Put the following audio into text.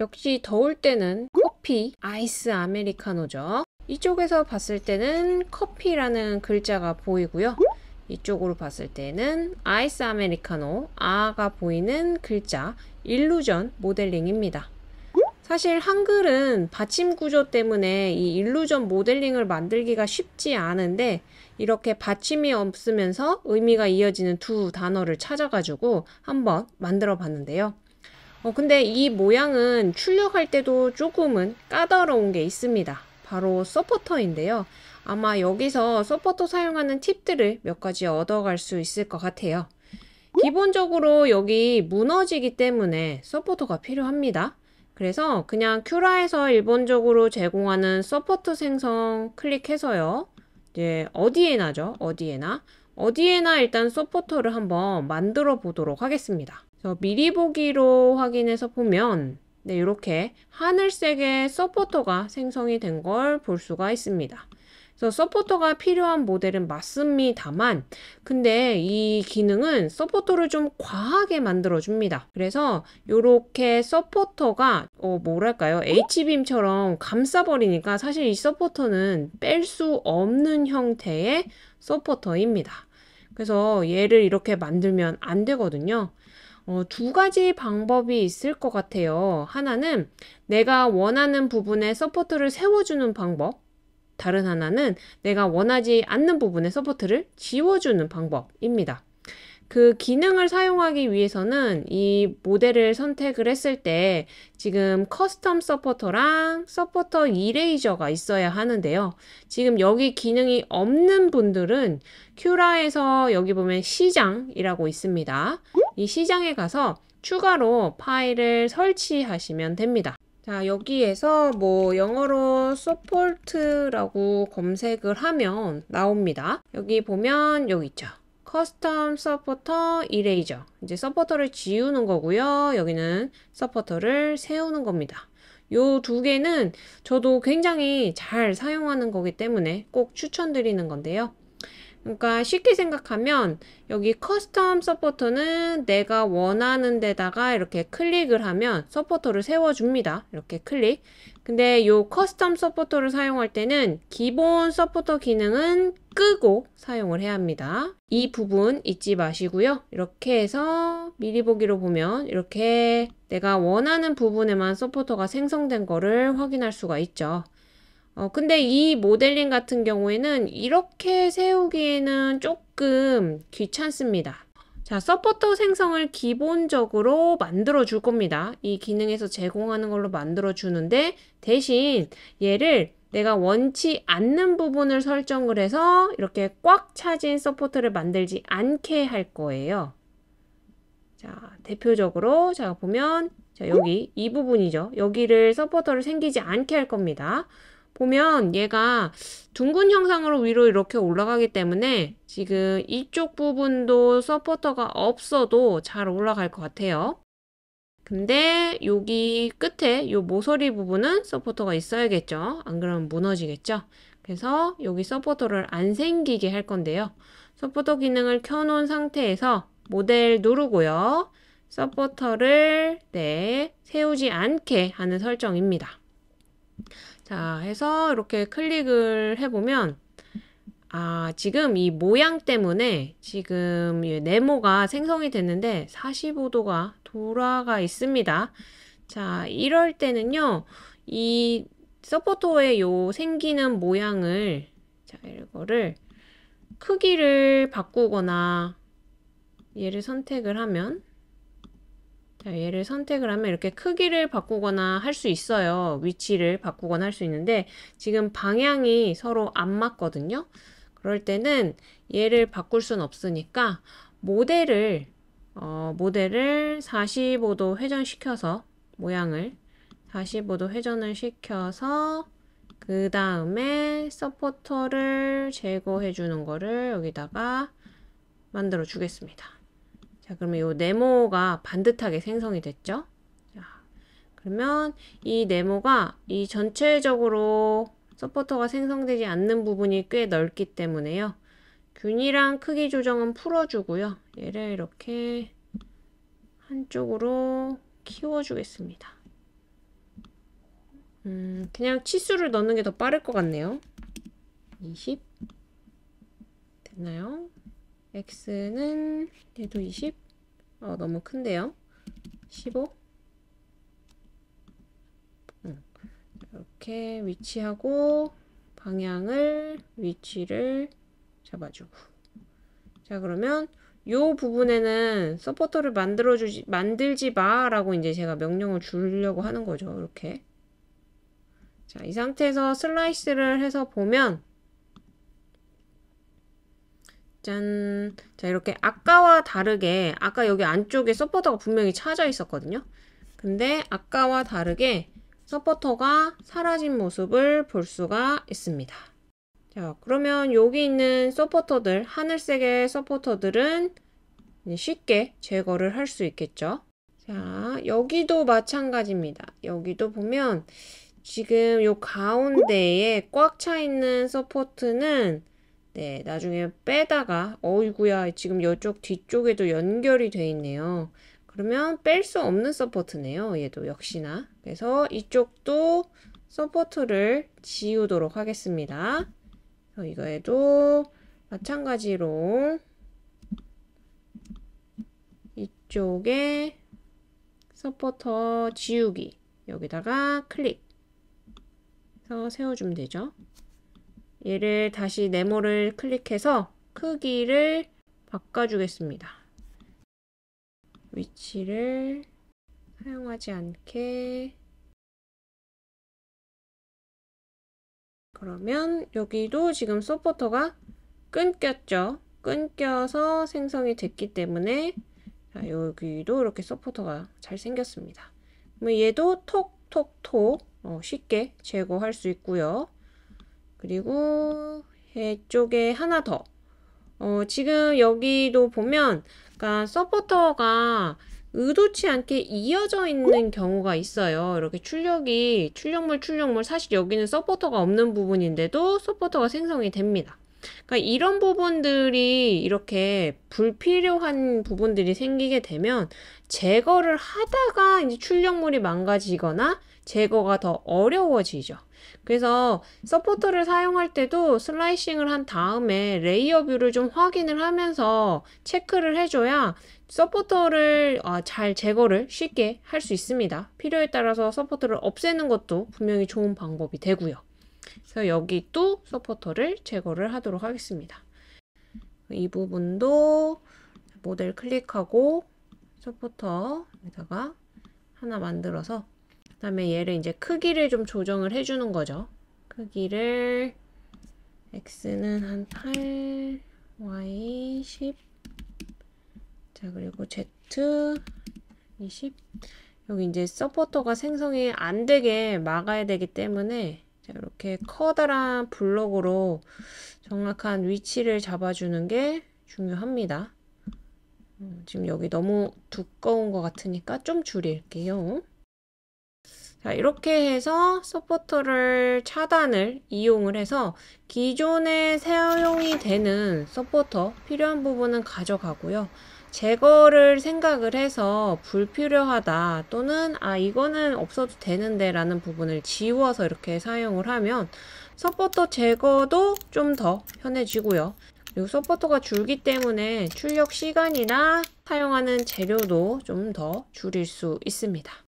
역시 더울 때는 커피, 아이스 아메리카노죠. 이쪽에서 봤을 때는 커피라는 글자가 보이고요. 이쪽으로 봤을 때는 아이스 아메리카노, 아가 보이는 글자, 일루전 모델링입니다. 사실 한글은 받침 구조 때문에 이 일루전 모델링을 만들기가 쉽지 않은데 이렇게 받침이 없으면서 의미가 이어지는 두 단어를 찾아가지고 한번 만들어 봤는데요. 어, 근데 이 모양은 출력할 때도 조금은 까다로운 게 있습니다. 바로 서포터인데요. 아마 여기서 서포터 사용하는 팁들을 몇 가지 얻어갈 수 있을 것 같아요. 기본적으로 여기 무너지기 때문에 서포터가 필요합니다. 그래서 그냥 큐라에서 일본적으로 제공하는 서포터 생성 클릭해서요. 이제 어디에나죠. 어디에나. 어디에나 일단 서포터를 한번 만들어 보도록 하겠습니다. 미리 보기로 확인해서 보면 네, 이렇게 하늘색의 서포터가 생성이 된 걸 볼 수가 있습니다. 그래서 서포터가 필요한 모델은 맞습니다만 근데 이 기능은 서포터를 좀 과하게 만들어 줍니다 그래서 이렇게 서포터가 어 뭐랄까요 H빔처럼 감싸 버리니까 사실 이 서포터는 뺄 수 없는 형태의 서포터입니다 그래서 얘를 이렇게 만들면 안 되거든요 어, 두 가지 방법이 있을 것 같아요. 하나는 내가 원하는 부분에 서포트를 세워주는 방법. 다른 하나는 내가 원하지 않는 부분에 서포트를 지워주는 방법입니다. 그 기능을 사용하기 위해서는 이 모델을 선택을 했을 때 지금 커스텀 서포터랑 서포터 이레이저가 있어야 하는데요. 지금 여기 기능이 없는 분들은 큐라에서 여기 보면 시장이라고 있습니다. 이 시장에 가서 추가로 파일을 설치하시면 됩니다. 자, 여기에서 뭐 영어로 서포트라고 검색을 하면 나옵니다. 여기 보면 여기 있죠. 커스텀 서포터 이레이저. 이제 서포터를 지우는 거고요. 여기는 서포터를 세우는 겁니다. 요 두 개는 저도 굉장히 잘 사용하는 거기 때문에 꼭 추천드리는 건데요. 그러니까 쉽게 생각하면 여기 커스텀 서포터는 내가 원하는 데다가 이렇게 클릭을 하면 서포터를 세워줍니다. 이렇게 클릭. 근데 요 커스텀 서포터를 사용할 때는 기본 서포터 기능은 끄고 사용을 해야 합니다. 이 부분 잊지 마시고요. 이렇게 해서 미리 보기로 보면 이렇게 내가 원하는 부분에만 서포터가 생성된 거를 확인할 수가 있죠. 어, 근데 이 모델링 같은 경우에는 이렇게 세우기에는 조금 귀찮습니다. 자, 서포터 생성을 기본적으로 만들어 줄 겁니다. 이 기능에서 제공하는 걸로 만들어 주는데 대신 얘를 내가 원치 않는 부분을 설정을 해서 이렇게 꽉 차진 서포터를 만들지 않게 할 거예요. 자, 대표적으로 제가 보면 자, 여기 이 부분이죠. 여기를 서포터를 생기지 않게 할 겁니다. 보면 얘가 둥근 형상으로 위로 이렇게 올라가기 때문에 지금 이쪽 부분도 서포터가 없어도 잘 올라갈 것 같아요. 근데 여기 끝에 요 모서리 부분은 서포터가 있어야겠죠. 안 그러면 무너지겠죠. 그래서 여기 서포터를 안 생기게 할 건데요. 서포터 기능을 켜놓은 상태에서 모델 누르고요. 서포터를 네, 세우지 않게 하는 설정입니다. 자, 해서 이렇게 클릭을 해보면 아, 지금 이 모양 때문에 지금 네모가 생성이 됐는데 45도가 돌아가 있습니다. 자, 이럴 때는요. 이 서포터의 요 생기는 모양을 자, 이거를 크기를 바꾸거나 얘를 선택을 하면 자, 네, 얘를 선택을 하면 이렇게 크기를 바꾸거나 할 수 있어요. 위치를 바꾸거나 할 수 있는데 지금 방향이 서로 안 맞거든요. 그럴 때는 얘를 바꿀 순 없으니까 모델을 어, 모델을 45도 회전시켜서 모양을 45도 회전을 시켜서 그 다음에 서포터를 제거해 주는 거를 여기다가 만들어 주겠습니다. 자, 그러면 이 네모가 반듯하게 생성이 됐죠? 자, 그러면 이 네모가 이 전체적으로 서포터가 생성되지 않는 부분이 꽤 넓기 때문에요. 균이랑 크기 조정은 풀어주고요. 얘를 이렇게 한쪽으로 키워주겠습니다. 음, 그냥 치수를 넣는 게 더 빠를 것 같네요. 20 됐나요? x는 얘도 20 어, 너무 큰데요 15 이렇게 위치하고 방향을 위치를 잡아주고 자 그러면 요 부분에는 서포터를 만들어주지 만들지 마라고 이제 제가 명령을 주려고 하는 거죠 이렇게 자 이 상태에서 슬라이스를 해서 보면 짠. 자, 이렇게 아까와 다르게, 아까 여기 안쪽에 서포터가 분명히 찾아 있었거든요. 근데 아까와 다르게 서포터가 사라진 모습을 볼 수가 있습니다. 자, 그러면 여기 있는 서포터들, 하늘색의 서포터들은 쉽게 제거를 할 수 있겠죠. 자, 여기도 마찬가지입니다. 여기도 보면 지금 요 가운데에 꽉 차 있는 서포트는 네, 나중에 빼다가 어이구야 지금 이쪽 뒤쪽에도 연결이 돼 있네요. 그러면 뺄 수 없는 서포트네요. 얘도 역시나. 그래서 이쪽도 서포트를 지우도록 하겠습니다. 이거에도 마찬가지로 이쪽에 서포터 지우기 여기다가 클릭 해서 세워주면 되죠. 얘를 다시 네모를 클릭해서 크기를 바꿔주겠습니다. 위치를 사용하지 않게 그러면 여기도 지금 서포터가 끊겼죠. 끊겨서 생성이 됐기 때문에 여기도 이렇게 서포터가 잘 생겼습니다. 얘도 톡톡톡 어, 쉽게 제거할 수 있고요. 그리고 해 쪽에 하나 더. 어, 지금 여기도 보면 그러니까 서포터가 의도치 않게 이어져 있는 경우가 있어요. 이렇게 출력이 출력물 출력물 사실 여기는 서포터가 없는 부분인데도 서포터가 생성이 됩니다. 그러니까 이런 부분들이 이렇게 불필요한 부분들이 생기게 되면 제거를 하다가 이제 출력물이 망가지거나 제거가 더 어려워지죠. 그래서 서포터를 사용할 때도 슬라이싱을 한 다음에 레이어 뷰를 좀 확인을 하면서 체크를 해줘야 서포터를 어, 잘 제거를 쉽게 할 수 있습니다. 필요에 따라서 서포터를 없애는 것도 분명히 좋은 방법이 되고요. 그래서 여기 또 서포터를 제거를 하도록 하겠습니다. 이 부분도 모델 클릭하고 서포터에다가 하나 만들어서 그 다음에 얘를 이제 크기를 좀 조정을 해주는 거죠. 크기를 x는 한 8, y 10, 자 그리고 z 20, 여기 이제 서포터가 생성이 안 되게 막아야 되기 때문에 자, 이렇게 커다란 블록으로 정확한 위치를 잡아주는 게 중요합니다. 음, 지금 여기 너무 두꺼운 것 같으니까 좀 줄일게요. 자, 이렇게 해서 서포터를 차단을 이용을 해서 기존에 사용이 되는 서포터 필요한 부분은 가져가고요. 제거를 생각을 해서 불필요하다 또는 아 이거는 없어도 되는데 라는 부분을 지워서 이렇게 사용을 하면 서포터 제거도 좀 더 편해지고요. 그리고 서포터가 줄기 때문에 출력 시간이나 사용하는 재료도 좀 더 줄일 수 있습니다.